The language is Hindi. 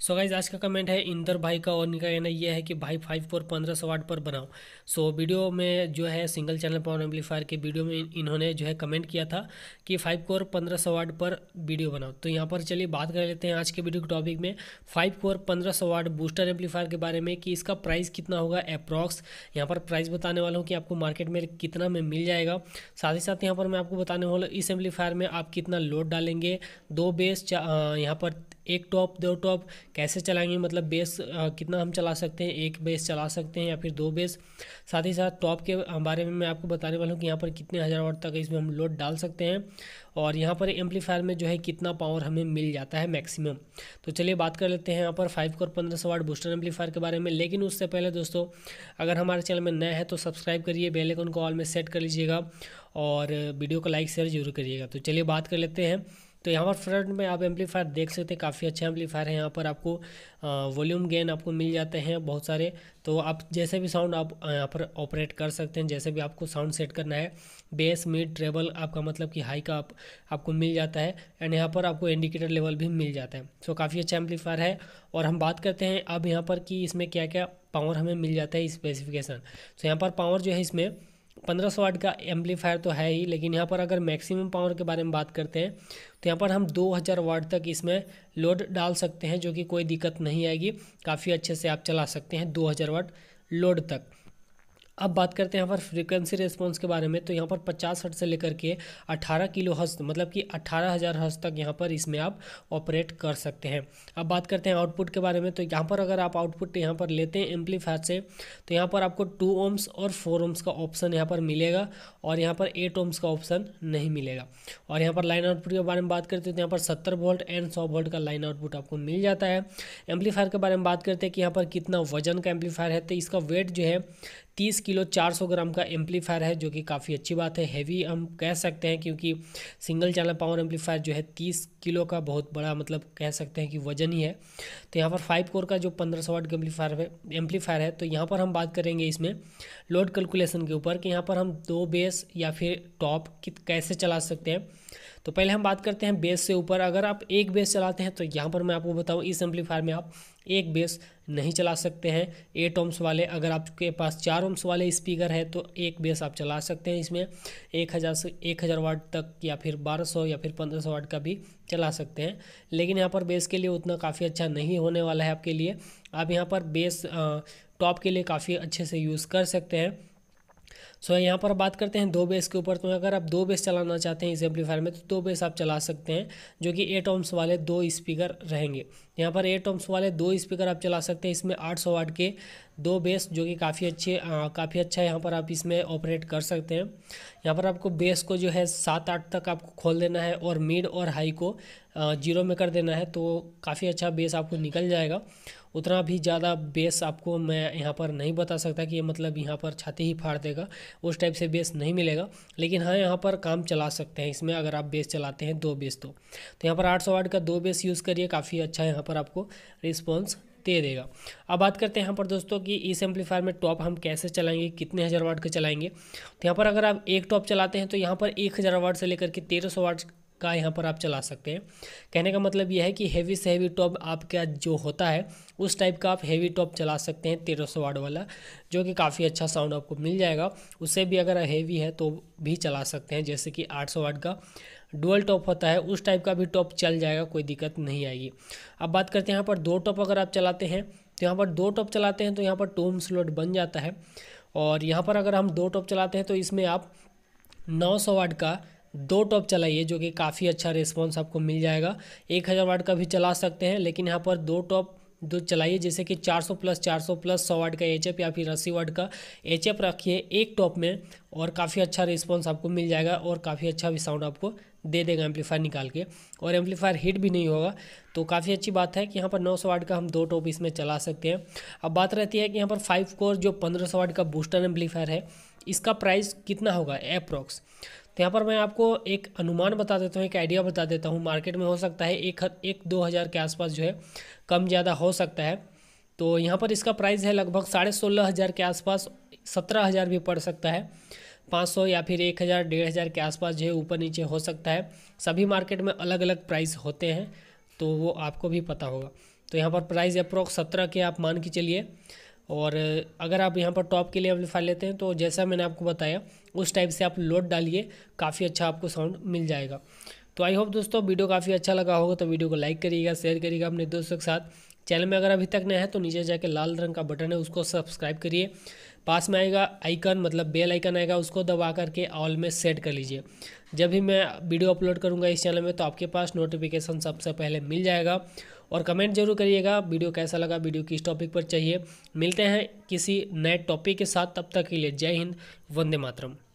सो so गाइज आज का कमेंट है इंदर भाई का और इनका कहना यह है कि भाई फाइव फोर पंद्रह सौ वाट पर बनाओ सो so, वीडियो में जो है सिंगल चैनल पावर एम्पलीफायर के वीडियो में इन्होंने जो है कमेंट किया था कि फाइव कोर पंद्रह सौ वाट पर वीडियो बनाओ तो यहाँ पर चलिए बात कर लेते हैं आज के वीडियो के टॉपिक में फाइव कोर पंद्रह सौ वाट बूस्टर एम्पलीफायर के बारे में कि इसका प्राइस कितना होगा अप्रॉक्स यहाँ पर प्राइस बताने वाला हूँ कि आपको मार्केट में कितना में मिल जाएगा साथ ही साथ यहाँ पर मैं आपको बताने वाला इस एम्पलीफायर में आप कितना लोड डालेंगे दो बेस यहाँ पर एक टॉप दो टॉप कैसे चलाएंगे मतलब बेस कितना हम चला सकते हैं एक बेस चला सकते हैं या फिर दो बेस साथ ही साथ टॉप के बारे में मैं आपको बताने वाला हूँ कि यहाँ पर कितने हज़ार वाट तक इसमें हम लोड डाल सकते हैं और यहाँ पर एम्पलीफायर में जो है कितना पावर हमें मिल जाता है मैक्सिमम तो चलिए बात कर लेते हैं यहाँ पर फाइव और पंद्रह सौ वाट बूस्टर एम्पलीफायर के बारे में लेकिन उससे पहले दोस्तों अगर हमारे चैनल में नए हैं तो सब्सक्राइब करिए बेलेकन को ऑल में सेट कर लीजिएगा और वीडियो को लाइक शेयर जरूर करिएगा तो चलिए बात कर लेते हैं तो यहाँ पर फ्रंट में आप एम्पलीफायर देख सकते हैं काफ़ी अच्छे एम्पलीफायर है यहाँ पर आपको वॉल्यूम गेन आपको मिल जाते हैं बहुत सारे तो आप जैसे भी साउंड आप यहाँ पर ऑपरेट कर सकते हैं जैसे भी आपको साउंड सेट करना है बेस मिड ट्रेबल आपका मतलब कि हाई का आप, आपको मिल जाता है एंड यहाँ पर आपको इंडिकेटर लेवल भी मिल जाता है सो काफ़ी अच्छा एम्पलीफायर है और हम बात करते हैं अब यहाँ पर कि इसमें क्या क्या पावर हमें मिल जाता है स्पेसिफिकेशन सो यहाँ पर पावर जो है इसमें पंद्रह सौ वाट का एम्पलीफायर तो है ही लेकिन यहाँ पर अगर मैक्सिमम पावर के बारे में बात करते हैं तो यहाँ पर हम दो हज़ार वाट तक इसमें लोड डाल सकते हैं जो कि कोई दिक्कत नहीं आएगी काफ़ी अच्छे से आप चला सकते हैं दो हज़ार वाट लोड तक अब बात करते हैं यहाँ पर फ्रीक्वेंसी रिस्पांस के बारे में तो यहाँ पर 50 हर्ट से लेकर के 18 किलो हर्स्ट मतलब कि 18000 हज़ तक यहाँ पर इसमें आप ऑपरेट कर सकते हैं अब बात करते हैं आउटपुट के बारे में तो यहाँ पर अगर आप आउटपुट यहाँ पर लेते हैं एम्पलीफायर से तो यहाँ पर आपको टू ओम्स और फोर ओम्स का ऑप्शन यहाँ पर मिलेगा और यहाँ पर एट ओम्स का ऑप्शन नहीं मिलेगा और यहाँ पर लाइन आउटपुट के बारे में बात करते हैं तो यहाँ पर सत्तर वोल्ट एंड सौ वोल्ट का लाइन आउटपुट आपको मिल जाता है एम्पलीफायर के बारे में बात करते हैं कि यहाँ पर कितना वजन का एम्पलीफायर है तो इसका वेट जो है तीस किलो चार सौ ग्राम का एम्पलीफायर है जो कि काफ़ी अच्छी बात है हैवी हम कह सकते हैं क्योंकि सिंगल चैनल पावर एम्पलीफायर जो है तीस किलो का बहुत बड़ा मतलब कह सकते हैं कि वजन ही है तो यहाँ पर फाइव कोर का जो पंद्रह सौ वाट एम्पलीफायर है एम्पलीफायर है तो यहाँ पर हम बात करेंगे इसमें लोड कैलकुलेशन के ऊपर कि यहाँ पर हम दो बेस या फिर टॉप कैसे चला सकते हैं तो पहले हम बात करते हैं बेस से ऊपर अगर आप एक बेस चलाते हैं तो यहाँ पर मैं आपको बताऊँ इस एम्पलीफायर में आप एक बेस नहीं चला सकते हैं एट ओम्स वाले अगर आपके पास चार ओम्स वाले स्पीकर है तो एक बेस आप चला सकते हैं इसमें एक हज़ार से एक हज़ार वाट तक या फिर बारह सौ या फिर पंद्रह सौ वाट का भी चला सकते हैं लेकिन यहाँ पर बेस के लिए उतना काफ़ी अच्छा नहीं होने वाला है आपके लिए आप यहाँ पर बेस टॉप के लिए काफ़ी अच्छे से यूज़ कर सकते हैं सो so, यहाँ पर बात करते हैं दो बेस के ऊपर तो अगर आप दो बेस चलाना चाहते हैं इस एम्पलीफायर में तो दो बेस आप चला सकते हैं जो कि एट ओम्स वाले दो स्पीकर रहेंगे यहाँ पर एट ओम्स वाले दो स्पीकर आप चला सकते हैं इसमें आठ सौ के दो बेस जो कि काफ़ी अच्छे काफ़ी अच्छा यहाँ पर आप इसमें ऑपरेट कर सकते हैं यहाँ पर आपको बेस को जो है सात आठ तक आपको खोल देना है और मिड और हाई को जीरो में कर देना है तो काफ़ी अच्छा बेस आपको निकल जाएगा उतना भी ज़्यादा बेस आपको मैं यहाँ पर नहीं बता सकता कि ये मतलब यहाँ पर छाती ही फाड़ देगा उस टाइप से बेस नहीं मिलेगा लेकिन हाँ यहाँ पर काम चला सकते हैं इसमें अगर आप बेस चलाते हैं दो बेस तो तो यहाँ पर आठ सौ का दो बेस यूज़ करिए काफ़ी अच्छा यहाँ पर आपको रिस्पॉन्स दे देगा अब बात करते हैं यहाँ पर दोस्तों कि इस एम्पलीफायर में टॉप हम कैसे चलाएंगे कितने हज़ार वाट के चलाएंगे तो यहाँ पर अगर आप एक टॉप चलाते हैं तो यहाँ पर एक हज़ार वाट से लेकर के तेरह सौ वाट का यहाँ पर आप चला सकते हैं कहने का मतलब यह है कि हेवी से हेवी टॉप आपका जो होता है उस टाइप का आप हेवी टॉप चला सकते हैं तेरह सौ वाट वाला जो कि काफ़ी अच्छा साउंड आपको मिल जाएगा उससे भी अगर हेवी है तो भी चला सकते हैं जैसे कि आठ सौ वाट का डुअल टॉप होता है उस टाइप का भी टॉप चल जाएगा कोई दिक्कत नहीं आएगी अब बात करते हैं यहाँ पर दो टॉप अगर आप चलाते हैं तो यहाँ पर दो टॉप चलाते हैं तो यहाँ पर टोम स्लोट बन जाता है और यहाँ पर अगर हम दो टॉप चलाते हैं तो इसमें आप 900 वाट का दो टॉप चलाइए जो कि काफ़ी अच्छा रिस्पॉन्स आपको मिल जाएगा एक हज़ार वाट का भी चला सकते हैं लेकिन यहाँ पर दो टॉप दो चलाइए जैसे कि 400 प्लस 400 प्लस सौ वाट का एच या फिर अस्सी वाट का एच रखिए एक टॉप में और काफ़ी अच्छा रिस्पॉन्स आपको मिल जाएगा और काफ़ी अच्छा भी साउंड आपको दे देगा एम्पलीफायर निकाल के और एम्पलीफायर हिट भी नहीं होगा तो काफ़ी अच्छी बात है कि यहाँ पर 900 वाट का हम दो टॉप इसमें चला सकते हैं अब बात रहती है कि यहाँ पर फाइव कोर जो 1500 वाट का बूस्टर एम्पलीफायर है इसका प्राइस कितना होगा अप्रॉक्स तो यहाँ पर मैं आपको एक अनुमान बता देता हूँ एक आइडिया बता देता हूँ मार्केट में हो सकता है एक एक दो हज़ार के आसपास जो है कम ज़्यादा हो सकता है तो यहाँ पर इसका प्राइस है लगभग साढ़े सोलह हज़ार के आसपास सत्रह हज़ार भी पड़ सकता है पाँच सौ या फिर एक हज़ार डेढ़ हज़ार के आसपास जो है ऊपर नीचे हो सकता है सभी मार्केट में अलग अलग प्राइस होते हैं तो वो आपको भी पता होगा तो यहाँ पर प्राइस अप्रोक्स सत्रह के आप मान के चलिए और अगर आप यहाँ पर टॉप के लेवल फाइल लेते हैं तो जैसा मैंने आपको बताया उस टाइप से आप लोड डालिए काफ़ी अच्छा आपको साउंड मिल जाएगा तो आई होप दोस्तों वीडियो काफ़ी अच्छा लगा होगा तो वीडियो को लाइक करिएगा शेयर करिएगा अपने दोस्तों के साथ चैनल में अगर अभी तक नया है तो नीचे जाके लाल रंग का बटन है उसको सब्सक्राइब करिए पास में आएगा आइकन मतलब बेल आइकन आएगा उसको दबा करके ऑल में सेट कर लीजिए जब भी मैं वीडियो अपलोड करूँगा इस चैनल में तो आपके पास नोटिफिकेशन सबसे पहले मिल जाएगा और कमेंट जरूर करिएगा वीडियो कैसा लगा वीडियो किस टॉपिक पर चाहिए मिलते हैं किसी नए टॉपिक के साथ तब तक के लिए जय हिंद वंदे मातरम